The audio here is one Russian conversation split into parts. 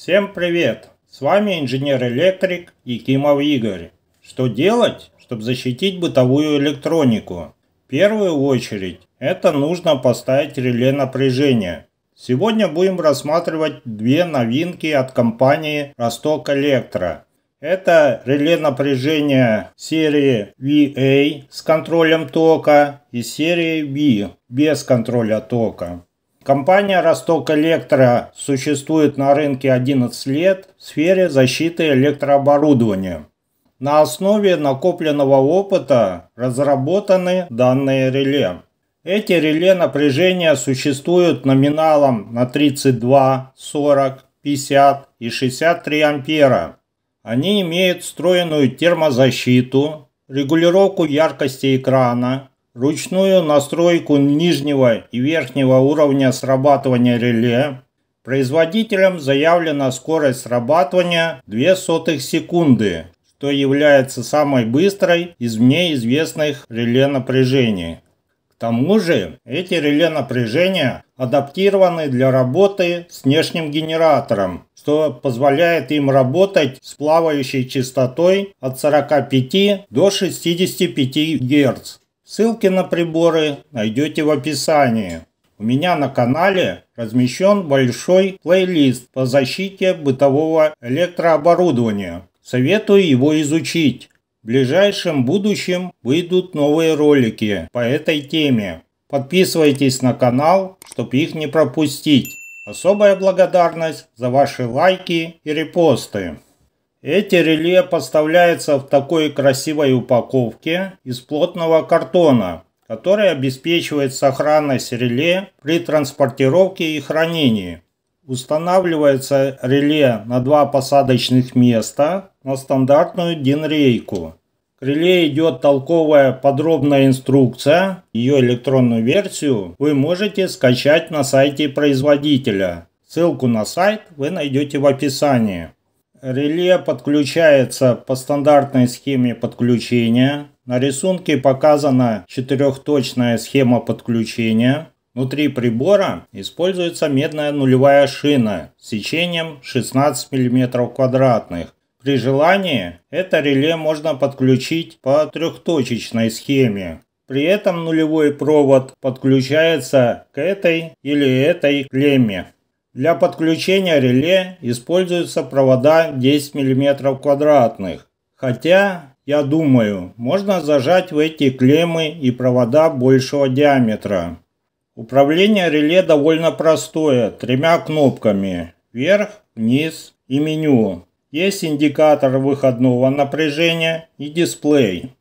Всем привет! С вами инженер-электрик Якимов Игорь. Что делать, чтобы защитить бытовую электронику? В первую очередь, это нужно поставить реле напряжения. Сегодня будем рассматривать две новинки от компании «Росток Электро». Это реле напряжения серии VA с контролем тока и серии V без контроля тока. Компания «Росток Электро» существует на рынке 11 лет в сфере защиты электрооборудования. На основе накопленного опыта разработаны данные реле. Эти реле напряжения существуют номиналом на 32, 40, 50 и 63 ампера. Они имеют встроенную термозащиту, регулировку яркости экрана, Ручную настройку нижнего и верхнего уровня срабатывания реле производителем заявлена скорость срабатывания 0,02 секунды, что является самой быстрой из мне известных реле напряжений. К тому же эти реле напряжения адаптированы для работы с внешним генератором, что позволяет им работать с плавающей частотой от 45 до 65 Гц. Ссылки на приборы найдете в описании. У меня на канале размещен большой плейлист по защите бытового электрооборудования. Советую его изучить. В ближайшем будущем выйдут новые ролики по этой теме. Подписывайтесь на канал, чтобы их не пропустить. Особая благодарность за ваши лайки и репосты. Эти реле поставляются в такой красивой упаковке из плотного картона, который обеспечивает сохранность реле при транспортировке и хранении. Устанавливается реле на два посадочных места на стандартную динрейку. К реле идет толковая подробная инструкция. Ее электронную версию вы можете скачать на сайте производителя. Ссылку на сайт вы найдете в описании. Реле подключается по стандартной схеме подключения. На рисунке показана четырехточная схема подключения. Внутри прибора используется медная нулевая шина с сечением 16 мм квадратных. При желании это реле можно подключить по трехточечной схеме. При этом нулевой провод подключается к этой или этой клемме. Для подключения реле используются провода 10 мм квадратных, хотя, я думаю, можно зажать в эти клеммы и провода большего диаметра. Управление реле довольно простое, тремя кнопками – вверх, вниз и меню. Есть индикатор выходного напряжения и дисплей.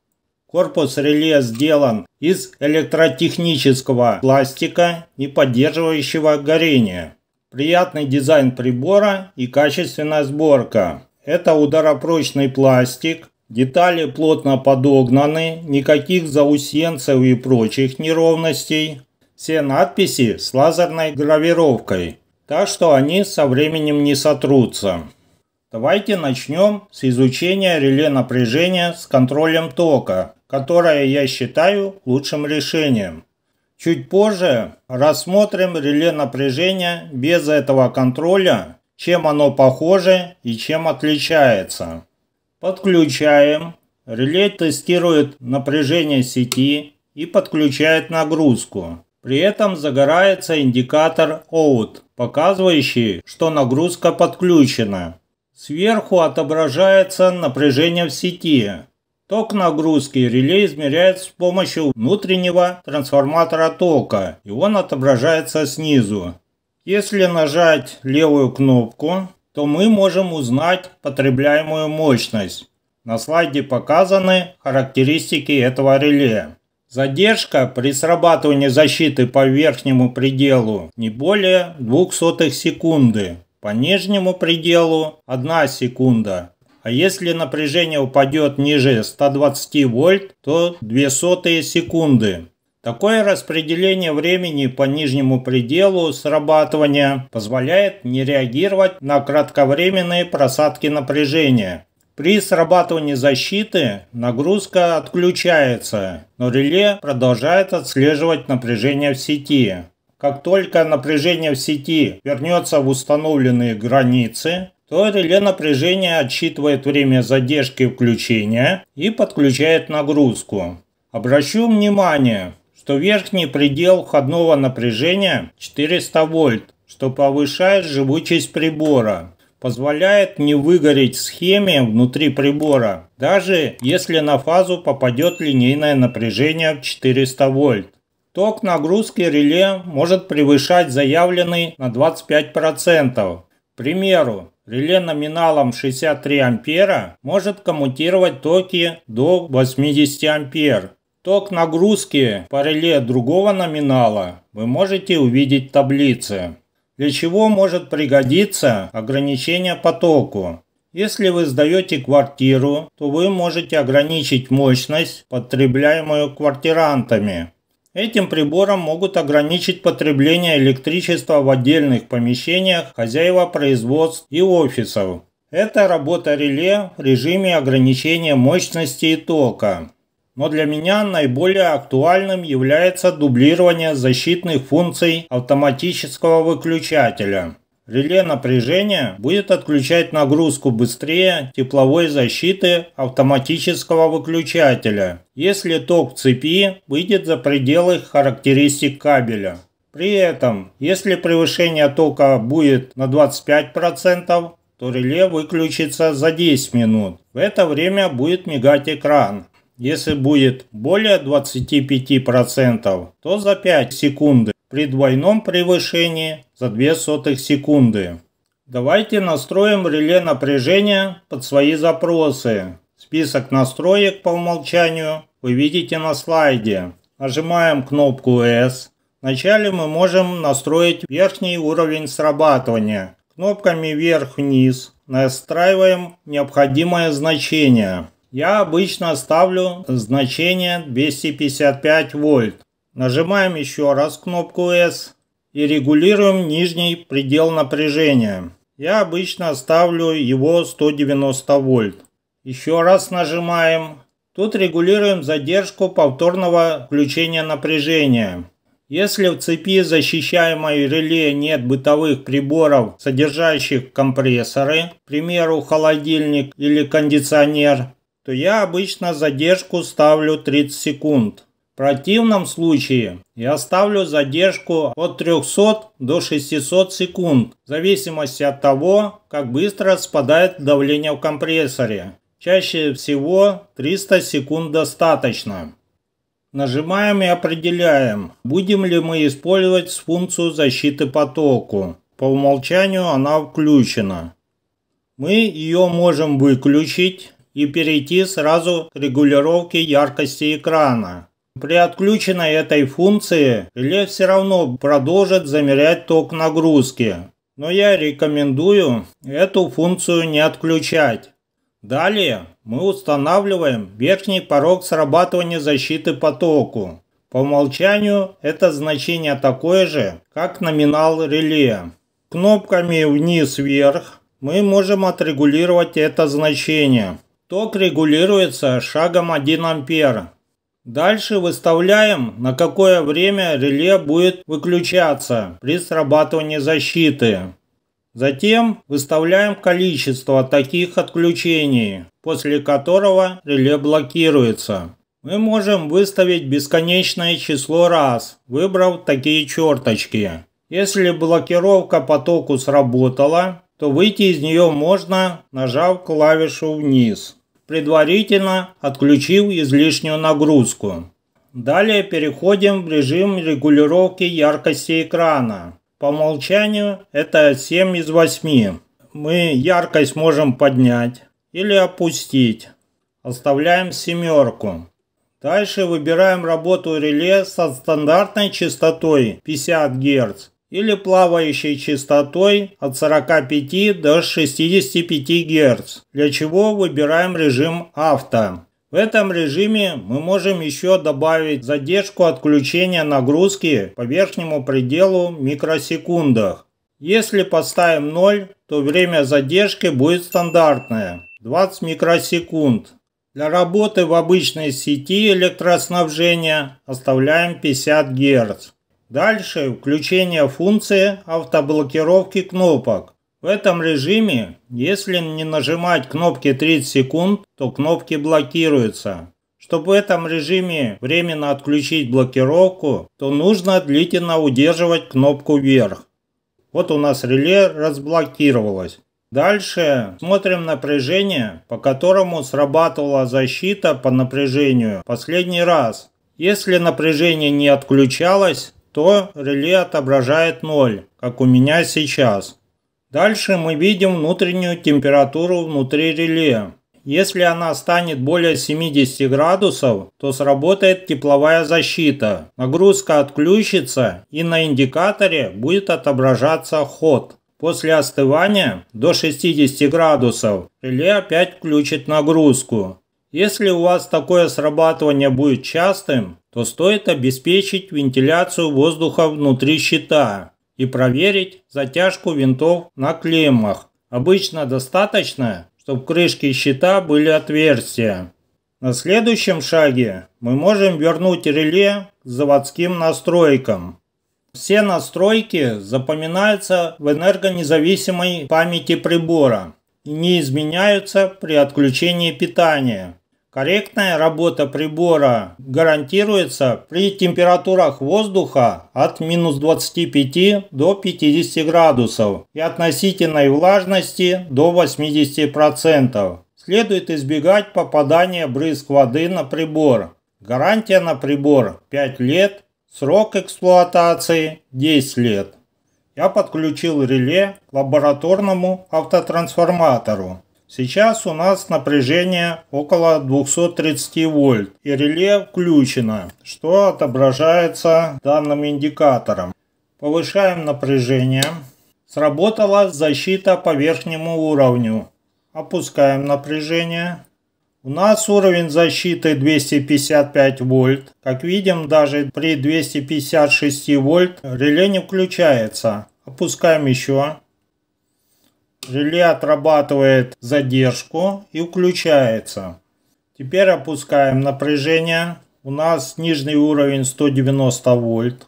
Корпус реле сделан из электротехнического пластика, не поддерживающего горение. Приятный дизайн прибора и качественная сборка. Это ударопрочный пластик, детали плотно подогнаны, никаких заусенцев и прочих неровностей. Все надписи с лазерной гравировкой, так что они со временем не сотрутся. Давайте начнем с изучения реле напряжения с контролем тока, которое я считаю лучшим решением. Чуть позже рассмотрим реле напряжения без этого контроля, чем оно похоже и чем отличается. Подключаем. Реле тестирует напряжение сети и подключает нагрузку. При этом загорается индикатор OUT, показывающий, что нагрузка подключена. Сверху отображается напряжение в сети, Ток нагрузки реле измеряется с помощью внутреннего трансформатора тока, и он отображается снизу. Если нажать левую кнопку, то мы можем узнать потребляемую мощность. На слайде показаны характеристики этого реле. Задержка при срабатывании защиты по верхнему пределу не более 0,02 секунды, по нижнему пределу 1 секунда, а если напряжение упадет ниже 120 вольт, то 0,02 секунды. Такое распределение времени по нижнему пределу срабатывания позволяет не реагировать на кратковременные просадки напряжения. При срабатывании защиты нагрузка отключается, но реле продолжает отслеживать напряжение в сети. Как только напряжение в сети вернется в установленные границы, то реле напряжения отсчитывает время задержки включения и подключает нагрузку. Обращу внимание, что верхний предел входного напряжения 400 вольт, что повышает живучесть прибора, позволяет не выгореть схеме внутри прибора, даже если на фазу попадет линейное напряжение в 400 вольт. Ток нагрузки реле может превышать заявленный на 25%, примеру, реле номиналом 63 ампера может коммутировать токи до 80 ампер. Ток нагрузки по реле другого номинала вы можете увидеть в таблице. Для чего может пригодиться ограничение по току? Если вы сдаете квартиру, то вы можете ограничить мощность, потребляемую квартирантами, Этим прибором могут ограничить потребление электричества в отдельных помещениях хозяева производств и офисов. Это работа реле в режиме ограничения мощности и тока. Но для меня наиболее актуальным является дублирование защитных функций автоматического выключателя. Реле напряжения будет отключать нагрузку быстрее тепловой защиты автоматического выключателя, если ток цепи выйдет за пределы характеристик кабеля. При этом, если превышение тока будет на 25%, то реле выключится за 10 минут. В это время будет мигать экран. Если будет более 25%, то за 5 секунд при двойном превышении за 0,02 секунды. Давайте настроим реле напряжения под свои запросы. Список настроек по умолчанию вы видите на слайде. Нажимаем кнопку S. Вначале мы можем настроить верхний уровень срабатывания. Кнопками вверх-вниз настраиваем необходимое значение. Я обычно ставлю значение 255 вольт. Нажимаем еще раз кнопку S и регулируем нижний предел напряжения. Я обычно ставлю его 190 вольт. Еще раз нажимаем. Тут регулируем задержку повторного включения напряжения. Если в цепи защищаемой реле нет бытовых приборов, содержащих компрессоры, к примеру, холодильник или кондиционер, то я обычно задержку ставлю 30 секунд. В противном случае я ставлю задержку от 300 до 600 секунд, в зависимости от того, как быстро спадает давление в компрессоре. Чаще всего 300 секунд достаточно. Нажимаем и определяем, будем ли мы использовать функцию защиты потоку. По умолчанию она включена. Мы ее можем выключить и перейти сразу к регулировке яркости экрана. При отключенной этой функции реле все равно продолжит замерять ток нагрузки. Но я рекомендую эту функцию не отключать. Далее мы устанавливаем верхний порог срабатывания защиты потоку. По умолчанию это значение такое же, как номинал реле. Кнопками вниз-вверх мы можем отрегулировать это значение. Ток регулируется шагом 1 ампер Дальше выставляем, на какое время реле будет выключаться при срабатывании защиты. Затем выставляем количество таких отключений, после которого реле блокируется. Мы можем выставить бесконечное число раз, выбрав такие черточки. Если блокировка потоку сработала, то выйти из нее можно, нажав клавишу вниз предварительно отключив излишнюю нагрузку. Далее переходим в режим регулировки яркости экрана. По умолчанию это 7 из 8. Мы яркость можем поднять или опустить. Оставляем семерку. Дальше выбираем работу реле со стандартной частотой 50 Гц или плавающей частотой от 45 до 65 Гц, для чего выбираем режим авто. В этом режиме мы можем еще добавить задержку отключения нагрузки по верхнему пределу в микросекундах. Если поставим 0, то время задержки будет стандартное – 20 микросекунд. Для работы в обычной сети электроснабжения оставляем 50 Гц. Дальше включение функции автоблокировки кнопок. В этом режиме, если не нажимать кнопки 30 секунд, то кнопки блокируются. Чтобы в этом режиме временно отключить блокировку, то нужно длительно удерживать кнопку вверх. Вот у нас реле разблокировалось. Дальше смотрим напряжение, по которому срабатывала защита по напряжению последний раз. Если напряжение не отключалось, то реле отображает 0, как у меня сейчас. Дальше мы видим внутреннюю температуру внутри реле. Если она станет более 70 градусов, то сработает тепловая защита. Нагрузка отключится и на индикаторе будет отображаться ход. После остывания до 60 градусов реле опять включит нагрузку. Если у вас такое срабатывание будет частым, то стоит обеспечить вентиляцию воздуха внутри щита и проверить затяжку винтов на клеммах. Обычно достаточно, чтобы в крышке щита были отверстия. На следующем шаге мы можем вернуть реле к заводским настройкам. Все настройки запоминаются в энергонезависимой памяти прибора и не изменяются при отключении питания. Корректная работа прибора гарантируется при температурах воздуха от минус 25 до 50 градусов и относительной влажности до 80%. Следует избегать попадания брызг воды на прибор. Гарантия на прибор 5 лет, срок эксплуатации 10 лет. Я подключил реле к лабораторному автотрансформатору. Сейчас у нас напряжение около 230 вольт и реле включено, что отображается данным индикатором. Повышаем напряжение. Сработала защита по верхнему уровню. Опускаем напряжение. У нас уровень защиты 255 вольт. Как видим, даже при 256 вольт реле не включается. Опускаем еще. Реле отрабатывает задержку и включается. Теперь опускаем напряжение. У нас нижний уровень 190 вольт.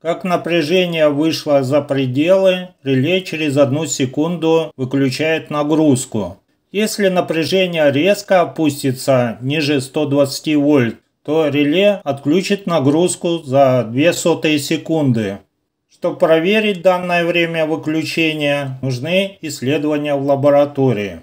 Как напряжение вышло за пределы, реле через одну секунду выключает нагрузку. Если напряжение резко опустится ниже 120 вольт, то реле отключит нагрузку за 0,02 секунды. Чтобы проверить данное время выключения, нужны исследования в лаборатории.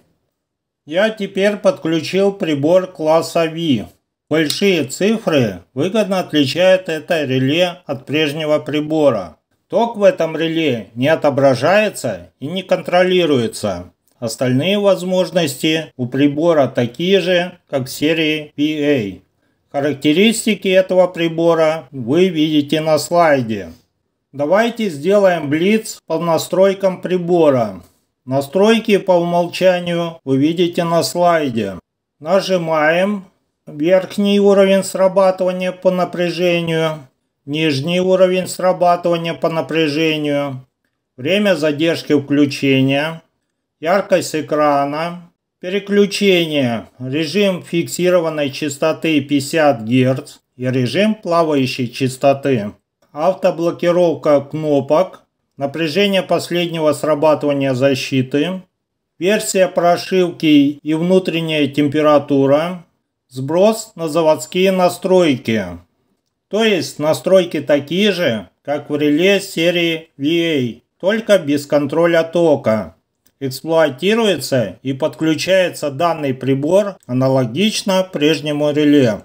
Я теперь подключил прибор класса V. Большие цифры выгодно отличают это реле от прежнего прибора. Ток в этом реле не отображается и не контролируется. Остальные возможности у прибора такие же, как в серии PA. Характеристики этого прибора вы видите на слайде. Давайте сделаем блиц по настройкам прибора. Настройки по умолчанию вы видите на слайде. Нажимаем верхний уровень срабатывания по напряжению, нижний уровень срабатывания по напряжению, время задержки включения, яркость экрана, переключение, режим фиксированной частоты 50 Гц и режим плавающей частоты автоблокировка кнопок, напряжение последнего срабатывания защиты, версия прошивки и внутренняя температура, сброс на заводские настройки. То есть настройки такие же, как в реле серии VA, только без контроля тока. Эксплуатируется и подключается данный прибор аналогично прежнему реле.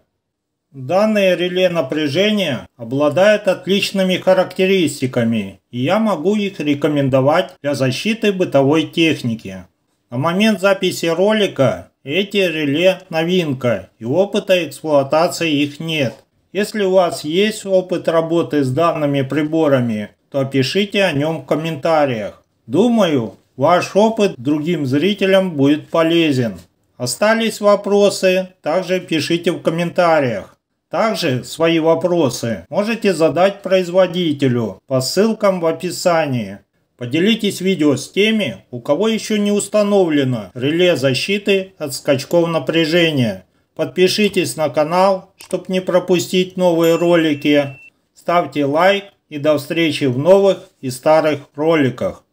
Данное реле напряжения обладает отличными характеристиками, и я могу их рекомендовать для защиты бытовой техники. На момент записи ролика эти реле новинка, и опыта эксплуатации их нет. Если у вас есть опыт работы с данными приборами, то пишите о нем в комментариях. Думаю, ваш опыт другим зрителям будет полезен. Остались вопросы, также пишите в комментариях. Также свои вопросы можете задать производителю по ссылкам в описании. Поделитесь видео с теми, у кого еще не установлено реле защиты от скачков напряжения. Подпишитесь на канал, чтобы не пропустить новые ролики. Ставьте лайк и до встречи в новых и старых роликах.